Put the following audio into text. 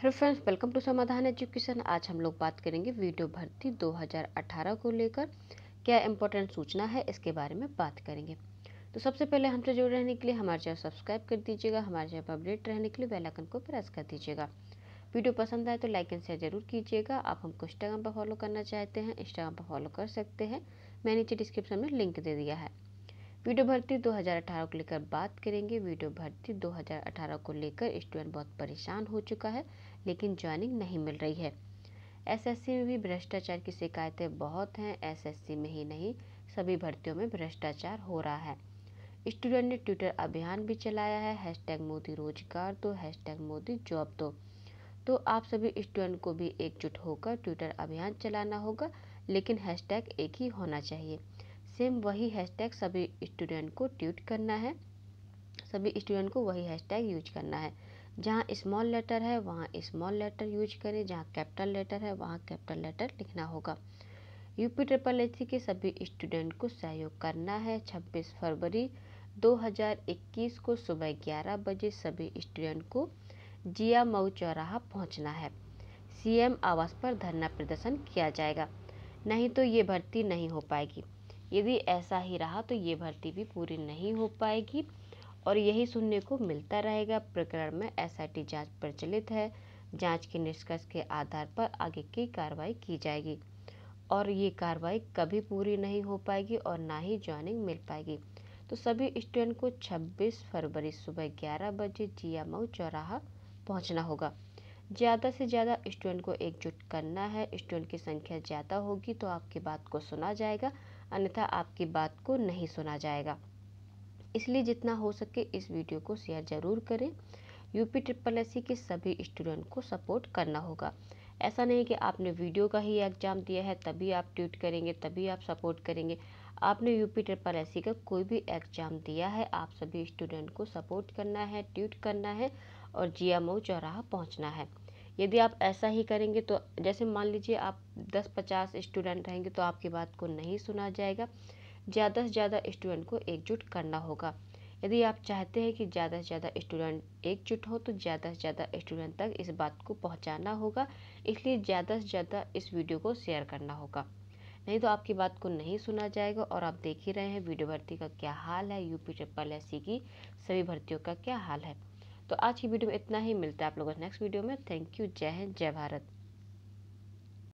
hello friends welcome to Samadhan education आज हम लोग बात करेंगे वीडियो भर्ती 2018 को लेकर क्या इम्पोर्टेंट सूचना है इसके बारे में बात करेंगे तो सबसे पहले हमसे जुड़े रहने के लिए हमारे चैनल सब्सक्राइब कर दीजिएगा हमारे चैनल पर अपडेट रहने के लिए आइकन को प्रेस कर दीजिएगा वीडियो पसंद आए तो लाइक एंड शेयर जरूर कीजिएगा आप हमको इंस्टाग्राम पर फॉलो करना चाहते हैं इंस्टाग्राम पर फॉलो कर सकते हैं मैंने नीचे डिस्क्रिप्शन में लिंक दे दिया है वीडियो भर्ती 2018 को लेकर बात करेंगे वीडियो भर्ती 2018 को लेकर स्टूडेंट बहुत परेशान हो चुका है लेकिन ज्वाइनिंग नहीं मिल रही है एसएससी में भी भ्रष्टाचार की शिकायतें बहुत हैं एसएससी में ही नहीं सभी भर्तियों में भ्रष्टाचार हो रहा है स्टूडेंट ने ट्विटर अभियान भी चलाया है हैशटैग मोदी रोजगार दो हैशटैग मोदी जॉब दो तो।, तो आप सभी स्टूडेंट को भी एकजुट होकर ट्विटर अभियान चलाना होगा लेकिन हैशटैग एक ही होना चाहिए सेम वही हैशटैग सभी स्टूडेंट को ट्वीट करना है सभी स्टूडेंट को वही हैशटैग यूज करना है जहाँ स्मॉल लेटर है वहाँ स्मॉल लेटर यूज करें जहाँ कैपिटल लेटर है वहाँ कैपिटल लेटर लिखना होगा यूपी ट्रिपल एच के सभी स्टूडेंट को सहयोग करना है 26 फरवरी 2021 को सुबह 11 बजे सभी स्टूडेंट को जिया मऊ चौराहा पहुँचना है सीएम आवास पर धरना प्रदर्शन किया जाएगा नहीं तो ये भर्ती नहीं हो पाएगी यदि ऐसा ही रहा तो ये भर्ती भी पूरी नहीं हो पाएगी और यही सुनने को मिलता रहेगा प्रकरण में एसआईटी जांच प्रचलित है जांच के निष्कर्ष के आधार पर आगे की कार्रवाई की जाएगी और ये कार्रवाई कभी पूरी नहीं हो पाएगी और ना ही ज्वाइनिंग मिल पाएगी तो सभी स्टूडेंट को 26 फरवरी सुबह 11 बजे जिया मऊ चौराहा पहुँचना होगा ज़्यादा से ज़्यादा स्टूडेंट को एकजुट करना है स्टूडेंट की संख्या ज़्यादा होगी तो आपकी बात को सुना जाएगा अन्यथा आपकी बात को नहीं सुना जाएगा इसलिए जितना हो सके इस वीडियो को शेयर ज़रूर करें यूपी ट्रिपल एस के सभी स्टूडेंट को सपोर्ट करना होगा ऐसा नहीं कि आपने वीडियो का ही एग्ज़ाम दिया है तभी आप ट्वीट करेंगे तभी आप सपोर्ट करेंगे आपने यूपी ट्रिपल एस का कोई भी एग्ज़ाम दिया है आप सभी स्टूडेंट को सपोर्ट करना है ट्वीट करना है और जिया मऊ चौराहा पहुँचना है यदि आप ऐसा ही करेंगे तो जैसे मान लीजिए आप दस पचास स्टूडेंट रहेंगे तो आपकी बात को नहीं सुना जाएगा ज़्यादा से ज़्यादा स्टूडेंट को एकजुट करना होगा यदि आप चाहते हैं कि ज़्यादा से ज़्यादा स्टूडेंट एकजुट हो तो ज़्यादा से ज़्यादा स्टूडेंट तक इस बात को पहुँचाना होगा इसलिए ज़्यादा से ज़्यादा इस वीडियो को शेयर करना होगा नहीं तो आपकी बात को नहीं सुना जाएगा और आप देख ही रहे हैं वीडियो भर्ती का क्या हाल है यूपी ट्रिपल एस की सभी भर्तियों का क्या हाल है तो आज की वीडियो में इतना ही मिलता है आप लोगों को नेक्स्ट वीडियो में थैंक यू जय हिंद जय भारत